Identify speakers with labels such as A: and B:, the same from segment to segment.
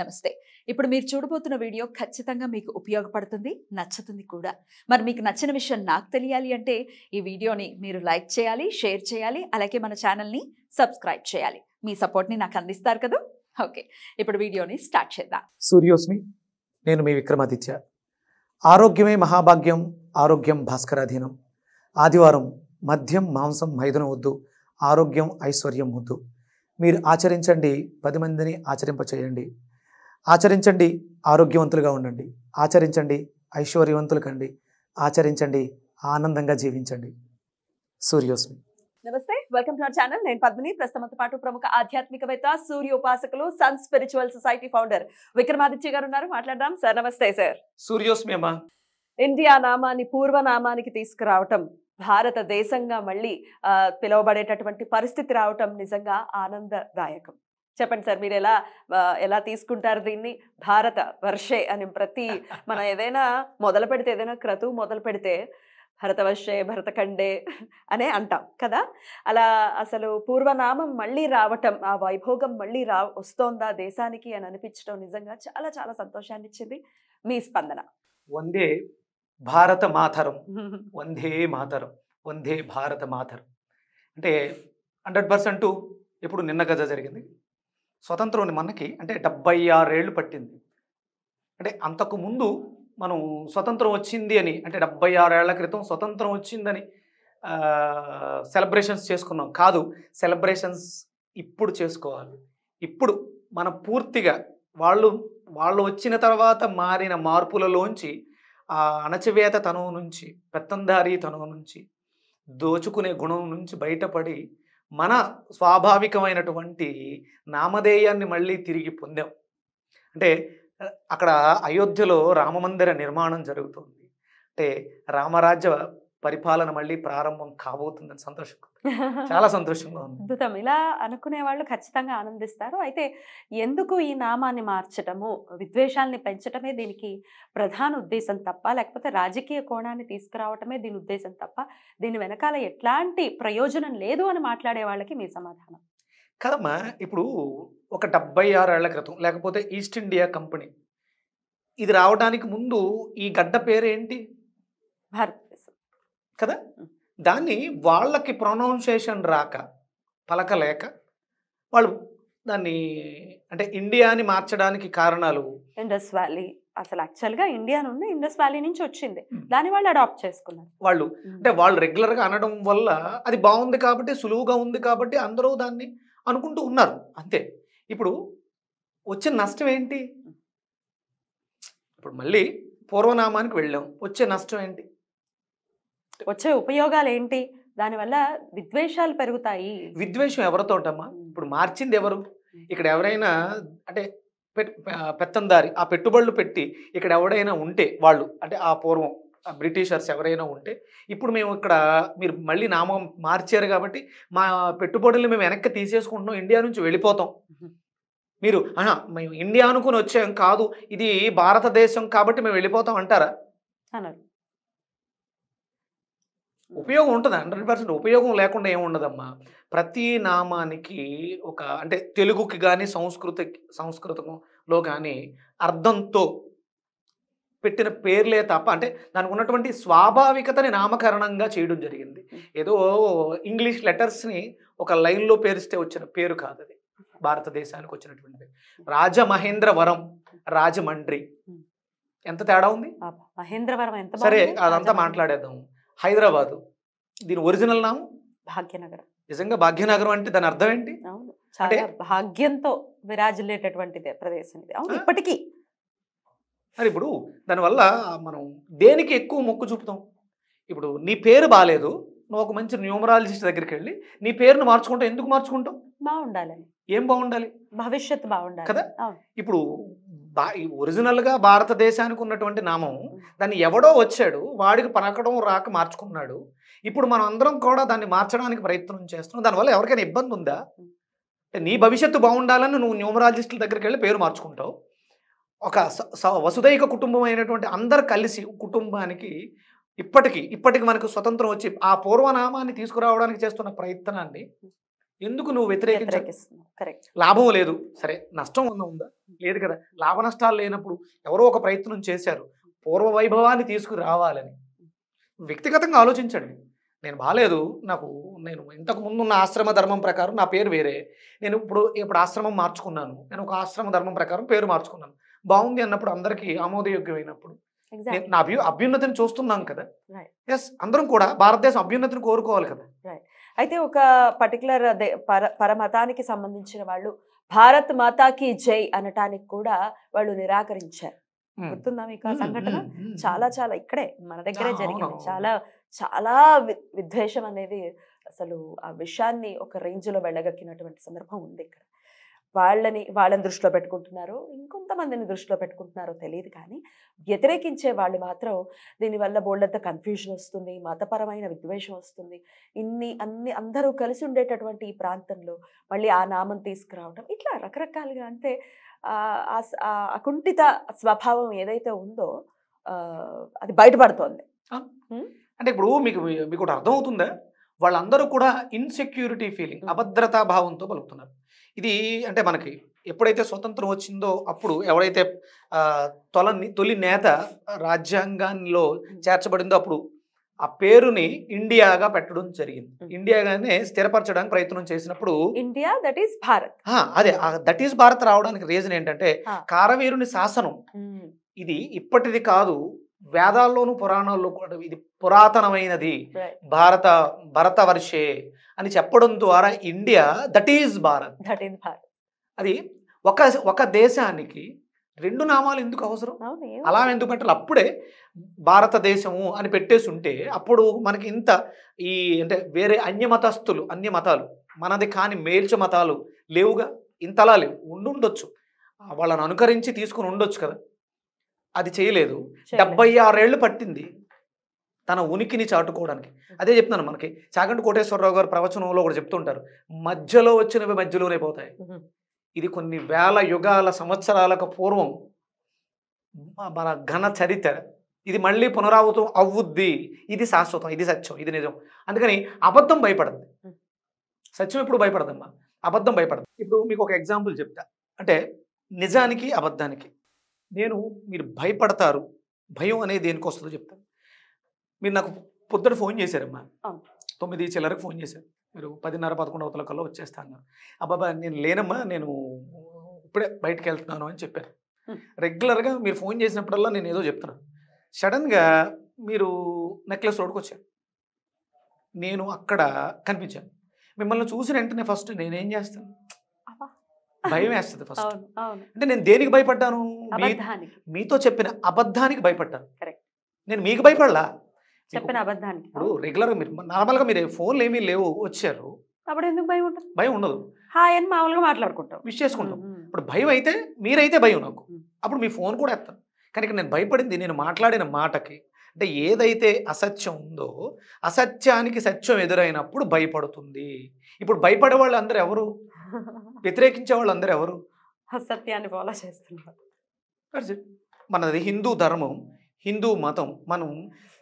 A: నమస్తే ఇప్పుడు మీరు చూడబోతున్న వీడియో ఖచ్చితంగా మీకు ఉపయోగపడుతుంది నచ్చుతుంది కూడా మరి మీకు నచ్చిన విషయం నాకు తెలియాలి అంటే ఈ వీడియోని మీరు లైక్ చేయాలి షేర్ చేయాలి అలాగే మన ఛానల్ని సబ్స్క్రైబ్ చేయాలి మీ సపోర్ట్ని నాకు అందిస్తారు కదా ఓకే ఇప్పుడు వీడియోని స్టార్ట్ చేద్దాం
B: సూర్యోస్మి నేను మీ విక్రమాదిత్య ఆరోగ్యమే మహాభాగ్యం ఆరోగ్యం భాస్కరాధీనం ఆదివారం మద్యం మాంసం మైదనం వద్దు ఆరోగ్యం ఐశ్వర్యం వద్దు మీరు ఆచరించండి పది మందిని ఆచరింపచేయండి ఆచరించండి ఆరోగ్యవంతులుగా ఉండండి ఆచరించండి ఐశ్వర్యవంతులు కండి ఆచరించండి ఆనందంగా జీవించండి సూర్యోస్మి
A: నమస్తే వెల్కమ్ టు అవర్ ఛానల్ నేను పద్మిని ప్రస్తుతం పాటు ప్రముఖ ఆధ్యాత్మికవేత్త సూర్యోపాసకులు sun spiritual society founder Vikramaditya garu ఉన్నారు మాట్లాడదాం సార్ నమస్తే సార్
B: సూర్యోస్మి అమ్మా
A: ఇండియా నామాన్ని పూర్వనామానికి తీసుకురావటం భారతదేశంగా మళ్ళీ పిలువబడేటటువంటి పరిస్థితి రావటం నిజంగా ఆనందదాయకం చెప్పండి సార్ మీరు ఎలా ఎలా తీసుకుంటారు దీన్ని భారత వర్షే అని ప్రతి మనం ఏదైనా మొదలు పెడితే ఏదైనా క్రతువు మొదలు పెడితే భరతవర్షే భరతఖండే అనే అంటాం కదా అలా అసలు పూర్వనామం మళ్ళీ రావటం ఆ వైభోగం మళ్ళీ రా వస్తోందా దేశానికి అని అనిపించడం నిజంగా చాలా చాలా సంతోషాన్ని ఇచ్చింది మీ స్పందన
B: వందే భారత మాతరం వందే మాతరం వందే భారత మాతరం అంటే హండ్రెడ్ పర్సెంట్ ఇప్పుడు నిన్న గజ జరిగింది స్వతంత్రం మనకి అంటే డెబ్బై ఆరేళ్ళు పట్టింది అంటే అంతకుముందు మనం స్వతంత్రం వచ్చింది అని అంటే డెబ్బై ఆరేళ్ల క్రితం స్వతంత్రం వచ్చిందని సెలబ్రేషన్స్ చేసుకున్నాం కాదు సెలబ్రేషన్స్ ఇప్పుడు చేసుకోవాలి ఇప్పుడు మన పూర్తిగా వాళ్ళు వాళ్ళు వచ్చిన తర్వాత మారిన మార్పులలోంచి ఆ అణచివేత తనువు నుంచి పెత్తందారీ తనువు నుంచి దోచుకునే గుణం నుంచి బయటపడి మన స్వాభావికమైనటువంటి నామధేయాన్ని మళ్ళీ తిరిగి పొందాం అంటే అక్కడ అయోధ్యలో రామమందిర నిర్మాణం జరుగుతుంది అంటే రామరాజ్య పరిపాలన మళ్ళీ ప్రారంభం కాబోతుందని సంతోషం
A: చాలా సంతోషంగా ఉంది అద్భుతం ఇలా అనుకునే వాళ్ళు ఖచ్చితంగా ఆనందిస్తారు అయితే ఎందుకు ఈ నామాన్ని మార్చటము విద్వేషాలని పెంచటమే దీనికి ప్రధాన ఉద్దేశం తప్ప లేకపోతే రాజకీయ కోణాన్ని తీసుకురావటమే దీని ఉద్దేశం తప్ప దీని వెనకాల ఎట్లాంటి ప్రయోజనం లేదు అని మాట్లాడే వాళ్ళకి మీ సమాధానం
B: కదమ్మా ఇప్పుడు ఒక డెబ్బై ఆరేళ్ల క్రితం లేకపోతే ఈస్ట్ ఇండియా కంపెనీ ఇది రావడానికి ముందు ఈ గడ్డ పేరేంటి భారత్ కదా దాన్ని వాళ్ళకి ప్రొనౌన్సేషన్ రాక పలకలేక వాళ్ళు దాన్ని అంటే ఇండియాని మార్చడానికి కారణాలు
A: ఇండస్ వ్యాలీ అసలు యాక్చువల్గా ఇండియా నుండి ఇండస్ వ్యాలీ నుంచి వచ్చింది దాన్ని వాళ్ళు అడాప్ట్ చేసుకున్నారు
B: వాళ్ళు అంటే వాళ్ళు రెగ్యులర్గా అనడం వల్ల అది బాగుంది కాబట్టి సులువుగా ఉంది కాబట్టి అందరూ దాన్ని అనుకుంటూ ఉన్నారు అంతే ఇప్పుడు వచ్చే నష్టం ఏంటి ఇప్పుడు మళ్ళీ పూర్వనామానికి వెళ్ళాం వచ్చే నష్టం ఏంటి
A: వచ్చే ఉపయోగాలు ఏంటి దానివల్ల విద్వేషాలు పెరుగుతాయి
B: విద్వేషం ఎవరితో ఉంటామా ఇప్పుడు మార్చింది ఎవరు ఇక్కడ ఎవరైనా అంటే పెత్తందారి ఆ పెట్టుబడులు పెట్టి ఇక్కడ ఎవడైనా ఉంటే వాళ్ళు అంటే ఆ పూర్వం ఆ బ్రిటిషర్స్ ఎవరైనా ఉంటే ఇప్పుడు మేము ఇక్కడ మీరు మళ్ళీ నామం మార్చారు కాబట్టి మా పెట్టుబడులు మేము వెనక్కి తీసేసుకుంటున్నాం ఇండియా నుంచి వెళ్ళిపోతాం మీరు అహా మేము ఇండియా అనుకుని వచ్చాం కాదు ఇది భారతదేశం కాబట్టి మేము వెళ్ళిపోతాం అంటారా అన్నారు ఉపయోగం ఉంటుంది హండ్రెడ్ పర్సెంట్ ఉపయోగం లేకుండా ఏముండదమ్మా ప్రతి నామానికి ఒక అంటే తెలుగుకి కానీ సంస్కృతి సంస్కృతంలో కానీ అర్థంతో పెట్టిన పేర్లే తప్ప అంటే దానికి ఉన్నటువంటి స్వాభావికతని నామకరణంగా చేయడం జరిగింది ఏదో ఇంగ్లీష్ లెటర్స్ని ఒక లైన్లో పేరిస్తే వచ్చిన పేరు కాదు అది భారతదేశానికి వచ్చినటువంటి రాజమహేంద్రవరం రాజమండ్రి ఎంత తేడా ఉంది
A: మహేంద్రవరం సరే అదంతా
B: మాట్లాడేద్దాం హైదరాబాదు దీని ఒరిజినల్ నామం భాగ్యనగరం నిజంగా భాగ్యనగరం అంటే దాని అర్థం ఏంటి
A: అవును చాలా భాగ్యంతో విరాజిల్లేటటువంటిదే ప్రదేశం ఇది అవును ఇప్పటికీ
B: మరి ఇప్పుడు దానివల్ల మనం దేనికి ఎక్కువ మొక్కు చూపుతాం ఇప్పుడు నీ పేరు బాగాలేదు నువ్వు ఒక మంచి న్యూమరాలజిస్ట్ దగ్గరికి వెళ్ళి నీ పేరును మార్చుకుంటావు ఎందుకు మార్చుకుంటావు బాగుండాలి ఏం
A: బాగుండాలి భవిష్యత్తు బాగుండాలి కదా
B: ఇప్పుడు ఒరిజినల్గా భారతదేశానికి ఉన్నటువంటి నామం దాన్ని ఎవడో వచ్చాడు వాడికి పనకడం రాక మార్చుకున్నాడు ఇప్పుడు మనం అందరం కూడా దాన్ని మార్చడానికి ప్రయత్నం చేస్తున్నాం దానివల్ల ఎవరికైనా ఇబ్బంది ఉందా నీ భవిష్యత్తు బాగుండాలని నువ్వు న్యూమరాలజిస్టుల దగ్గరికి వెళ్ళి పేరు మార్చుకుంటావు ఒక వసుదైక కుటుంబం అయినటువంటి అందరు కలిసి కుటుంబానికి ఇప్పటికీ ఇప్పటికి మనకు స్వతంత్రం వచ్చి ఆ పూర్వనామాన్ని తీసుకురావడానికి చేస్తున్న ప్రయత్నాన్ని ఎందుకు నువ్వు వ్యతిరేకిస్తున్నావు లాభం లేదు సరే నష్టం hmm. ఉందా లేదు కదా లాభ నష్టాలు లేనప్పుడు ఎవరో ఒక ప్రయత్నం చేశారు పూర్వ వైభవాన్ని తీసుకురావాలని hmm. వ్యక్తిగతంగా ఆలోచించండి నేను బాగాలేదు నాకు నేను ఇంతకు ముందు ఉన్న ఆశ్రమ ధర్మం ప్రకారం నా పేరు వేరే నేను ఇప్పుడు ఇప్పుడు ఆశ్రమం మార్చుకున్నాను నేను ఒక ఆశ్రమ ధర్మం ప్రకారం పేరు మార్చుకున్నాను బాగుంది అన్నప్పుడు అందరికీ ఆమోదయోగ్యమైనప్పుడు నా అభ్యున్నతిని చూస్తున్నాం కదా ఎస్ అందరం కూడా భారతదేశం అభ్యున్నతిని కోరుకోవాలి కదా
A: అయితే ఒక పర్టికులర్ పర పరమతానికి సంబంధించిన వాళ్ళు భారత్ మాతాకి జై అనటానికి కూడా వాళ్ళు నిరాకరించారు గుర్తుందా మీకు ఆ సంఘటన చాలా చాలా ఇక్కడే మన దగ్గరే జరిగింది చాలా చాలా విద్వేషం అనేది అసలు ఆ విషయాన్ని ఒక రేంజ్ లో వెళ్ళగక్కినటువంటి సందర్భం ఉంది ఇక్కడ వాళ్ళని వాళ్ళని దృష్టిలో పెట్టుకుంటున్నారు ఇంకొంతమందిని దృష్టిలో పెట్టుకుంటున్నారో తెలియదు కానీ వ్యతిరేకించే వాళ్ళు మాత్రం దీనివల్ల బోల్డంత కన్ఫ్యూజన్ వస్తుంది మతపరమైన విద్వేషం వస్తుంది ఇన్ని అన్ని అందరూ కలిసి ఉండేటటువంటి ఈ ప్రాంతంలో మళ్ళీ ఆ నామం తీసుకురావడం ఇట్లా రకరకాలుగా అంటే అకుంఠిత స్వభావం ఏదైతే ఉందో
B: అది బయటపడుతోంది అంటే ఇప్పుడు మీకు మీకు అర్థమవుతుందా వాళ్ళందరూ కూడా ఇన్సెక్యూరిటీ ఫీలింగ్ అభద్రతా భావంతో పలుకుతున్నారు ఇది అంటే మనకి ఎప్పుడైతే స్వతంత్రం వచ్చిందో అప్పుడు ఎవరైతే తొల తొలి నేత రాజ్యాంగంలో చేర్చబడిందో అప్పుడు ఆ పేరుని ఇండియాగా పెట్టడం జరిగింది ఇండియాగానే స్థిరపరచడానికి ప్రయత్నం చేసినప్పుడు ఇండియా దట్ ఈస్ భారత్ అదే దట్ ఈస్ భారత్ రావడానికి రీజన్ ఏంటంటే కారవీరుని శాసనం ఇది ఇప్పటిది కాదు వేదాల్లోనూ పురాణాల్లో కూడా ఇది పురాతనమైనది భారత భరత వర్షే అని చెప్పడం ద్వారా India that is Bharat that is Bharat అది ఒక ఒక దేశానికి రెండు నామాలు ఎందుకు అవసరం అలా ఎందుకు పెట్టాలి అప్పుడే భారతదేశము అని పెట్టేసి ఉంటే అప్పుడు మనకి ఇంత ఈ అంటే వేరే అన్య మతస్థులు అన్య మతాలు మనది కాని మేల్చ మతాలు లేవుగా ఇంతలా లేవు ఉండుండొచ్చు వాళ్ళని అనుకరించి తీసుకుని ఉండొచ్చు కదా అది చేయలేదు డెబ్బై ఆరేళ్లు పట్టింది తన ఉనికిని చాటుకోవడానికి అదే చెప్తున్నాను మనకి చాగంటి కోటేశ్వరరావు గారు ప్రవచనంలో కూడా చెప్తుంటారు మధ్యలో వచ్చినవి మధ్యలోనే పోతాయి ఇది కొన్ని వేల యుగాల సంవత్సరాలకు పూర్వం మన ఘన చరిత్ర ఇది మళ్ళీ పునరావృతం అవ్వుద్ది ఇది శాశ్వతం ఇది సత్యం ఇది నిజం అందుకని అబద్ధం భయపడద్దు సత్యం ఎప్పుడు భయపడదమ్మా అబద్ధం భయపడదు ఇప్పుడు మీకు ఒక ఎగ్జాంపుల్ చెప్తా అంటే నిజానికి అబద్ధానికి నేను మీరు భయపడతారు భయం అనేది దేనికి వస్తుందో చెప్తాను మీరు నాకు పొద్దున ఫోన్ చేశారమ్మా తొమ్మిది చిల్లరకు ఫోన్ చేశారు మీరు పదిన్నర పదకొండు అవతల కల్లా వచ్చేస్తాను అబ్బాబా నేను లేనమ్మా నేను ఇప్పుడే బయటకు వెళ్తున్నాను అని చెప్పాను రెగ్యులర్గా మీరు ఫోన్ చేసినప్పుడల్లా నేను ఏదో చెప్తున్నాను సడన్గా మీరు నెక్లెస్ రోడ్కి వచ్చాను నేను అక్కడ కనిపించాను మిమ్మల్ని చూసిన వెంటనే ఫస్ట్ నేనేం చేస్తాను భయం వేస్తుంది ఫస్ట్ అంటే నేను దేనికి భయపడ్డాను మీతో చెప్పిన అబద్ధానికి భయపడ్డాను నేను మీకు భయపడలా
A: చెప్పిన అబద్ధానికి
B: ఇప్పుడు రెగ్యులర్ మీరు నార్మల్గా మీరు ఫోన్లు ఏమీ లేవు వచ్చారు
A: అప్పుడు ఎందుకు భయం ఉంటుంది భయం ఉండదు హాయ్
B: అని మామూలుగా మాట్లాడుకుంటాం విష్ చేసుకుంటాం ఇప్పుడు భయం అయితే మీరైతే భయం నాకు అప్పుడు మీ ఫోన్ కూడా ఎత్తాను కానీ నేను భయపడింది నేను మాట్లాడిన మాటకి అంటే ఏదైతే అసత్యం ఉందో అసత్యానికి సత్యం ఎదురైనప్పుడు భయపడుతుంది ఇప్పుడు భయపడే వాళ్ళు అందరూ ఎవరు వ్యతిరేకించే వాళ్ళు అందరు ఎవరు
A: సత్యాన్ని ఫాలో చేస్తున్నారు
B: మనది హిందూ ధర్మం హిందూ మతం మనం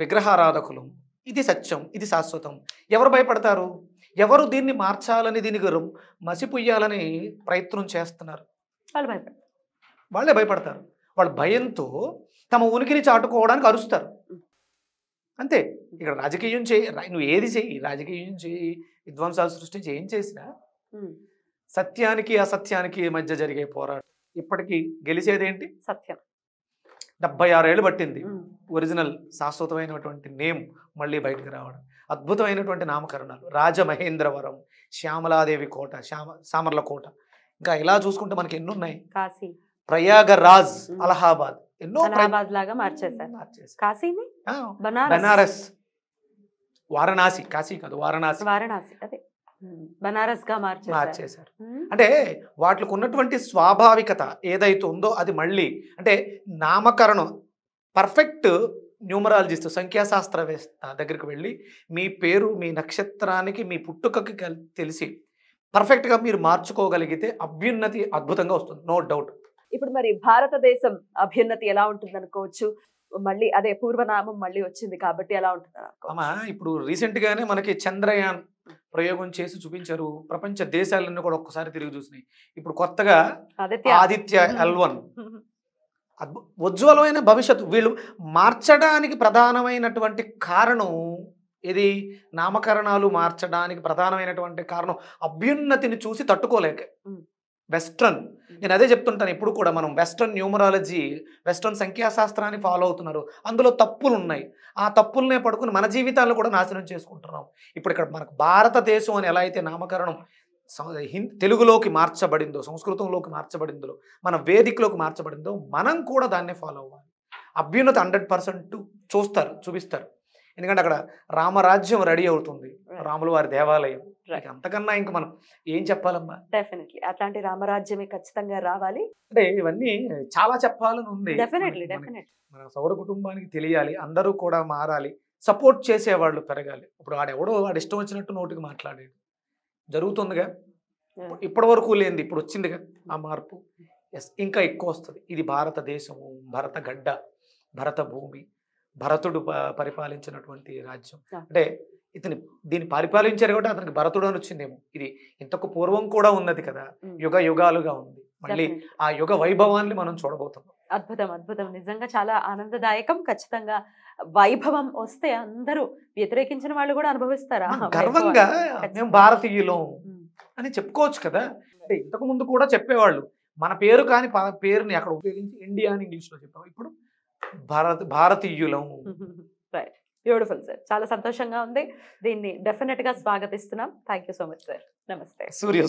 B: విగ్రహారాధకులు ఇది సత్యం ఇది శాశ్వతం ఎవరు భయపడతారు ఎవరు దీన్ని మార్చాలని దీని గురు మసిపుయ్యాలని ప్రయత్నం చేస్తున్నారు వాళ్ళు భయపడతారు వాళ్ళే భయపడతారు వాళ్ళ భయంతో తమ ఉనికిని చాటుకోవడానికి అరుస్తారు అంతే ఇక్కడ రాజకీయం చేయి నువ్వు ఏది చేయి రాజకీయం చేయి విధ్వంసాలు సృష్టించి ఏం చేసినా సత్యానికి అసత్యానికి మధ్య జరిగే పోరాటం ఇప్పటికీ గెలిచేదేంటి సత్యం డెబ్బై ఆరేళ్ళు పట్టింది ఒరిజినల్ శాశ్వతమైనటువంటి నేమ్ మళ్ళీ బయటకు రావడం అద్భుతమైనటువంటి నామకరణాలు రాజమహేంద్రవరం శ్యామలాదేవి కోట శ్యామ సామర్ల కోట ఇంకా ఇలా చూసుకుంటే మనకి ఎన్నున్నాయి ఉన్నాయి కాశీ ప్రయాగరాజ్ అలహాబాద్ ఎన్నో బనారస్ వారణాసి కాశీ కాదు వారణాసి
A: వారణాసి అదే బనారస్ గా మార్చేశారు అంటే
B: వాటికి ఉన్నటువంటి స్వాభావికత ఏదైతే ఉందో అది మళ్ళీ అంటే నామకరణం పర్ఫెక్ట్ న్యూమరాలజిస్ట్ సంఖ్యాశాస్త్రవేత్త దగ్గరికి వెళ్ళి మీ పేరు మీ నక్షత్రానికి మీ పుట్టుకకి తెలిసి పర్ఫెక్ట్గా మీరు మార్చుకోగలిగితే అభ్యున్నతి అద్భుతంగా వస్తుంది నో డౌట్
A: ఇప్పుడు మరి భారతదేశం అభ్యున్నతి ఎలా ఉంటుంది అనుకోవచ్చు మళ్ళీ అదే పూర్వనామం మళ్ళీ వచ్చింది కాబట్టి ఎలా ఉంటుంది
B: అమ్మా ఇప్పుడు రీసెంట్గానే మనకి చంద్రయాన్ ప్రయోగం చేసి చూపించారు ప్రపంచ దేశాలన్నీ కూడా ఒక్కసారి తిరిగి చూసినాయి ఇప్పుడు కొత్తగా
A: ఆదిత్య ఎల్వన్
B: ఉజ్వలమైన భవిష్యత్తు వీళ్ళు మార్చడానికి ప్రధానమైనటువంటి కారణం ఇది నామకరణాలు మార్చడానికి ప్రధానమైనటువంటి కారణం అభ్యున్నతిని చూసి తట్టుకోలేక వెస్ట్రన్ నేను అదే చెప్తుంటాను ఇప్పుడు కూడా మనం వెస్ట్రన్ న్యూమరాలజీ వెస్ట్రన్ సంఖ్యాశాస్త్రాన్ని ఫాలో అవుతున్నారు అందులో తప్పులు ఉన్నాయి ఆ తప్పులనే పడుకుని మన జీవితాలను కూడా నాశనం చేసుకుంటున్నాం ఇప్పుడు ఇక్కడ మనకు భారతదేశం అని ఎలా అయితే నామకరణం తెలుగులోకి మార్చబడిందో సంస్కృతంలోకి మార్చబడిందో మన వేదికలోకి మార్చబడిందో మనం కూడా దాన్నే ఫాలో అవ్వాలి అభ్యున్నత హండ్రెడ్ పర్సెంట్ చూస్తారు చూపిస్తారు ఎందుకంటే అక్కడ రామరాజ్యం రెడీ అవుతుంది రాములు వారి దేవాలయం అంతకన్నా ఇంక మనం ఏం చెప్పాలమ్మా
A: డెఫినెట్లీ అట్లాంటి రామరాజ్యమే ఖచ్చితంగా రావాలి అంటే ఇవన్నీ చాలా చెప్పాలని ఉంది
B: మన సౌర కుటుంబానికి తెలియాలి అందరూ కూడా మారాలి సపోర్ట్ చేసేవాళ్ళు పెరగాలి ఇప్పుడు ఆడెవడో వాడు ఇష్టం వచ్చినట్టు నోటికి మాట్లాడేది జరుగుతుందిగా ఇప్పటి వరకు లేనిది ఇప్పుడు వచ్చిందిగా ఆ మార్పు ఎస్ ఇంకా ఎక్కువ వస్తుంది ఇది భారతదేశము భరత గడ్డ భరత భూమి భరతుడు పరిపాలించినటువంటి రాజ్యం అంటే ఇతని దీన్ని పరిపాలించారు కాబట్టి అతనికి భరతుడు అని వచ్చిందేమో ఇది ఇంతకు పూర్వం కూడా ఉన్నది కదా యుగ యుగాలుగా ఉంది మళ్ళీ ఆ యుగ వైభవాన్ని మనం చూడబోతున్నాం
A: అద్భుతం అద్భుతం నిజంగా చాలా ఆనందదాయకం ఖచ్చితంగా వైభవం వస్తే అందరూ వ్యతిరేకించిన వాళ్ళు కూడా అనుభవిస్తారా గర్వంగా
B: మేము భారతీయులం అని చెప్పుకోవచ్చు కదా అంటే ఇంతకు ముందు కూడా చెప్పేవాళ్ళు మన పేరు కానీ పేరుని అక్కడ ఉపయోగించి ఇండియా అని ఇంగ్లీష్లో చెప్పాం ఇప్పుడు భారత భారతీయులం
A: రైట్ బ్యూటిఫుల్ సార్ చాలా సంతోషంగా ఉంది దీన్ని డెఫినెట్ గా స్వాగతిస్తున్నాం థ్యాంక్ సో మచ్ సార్ నమస్తే సూర్య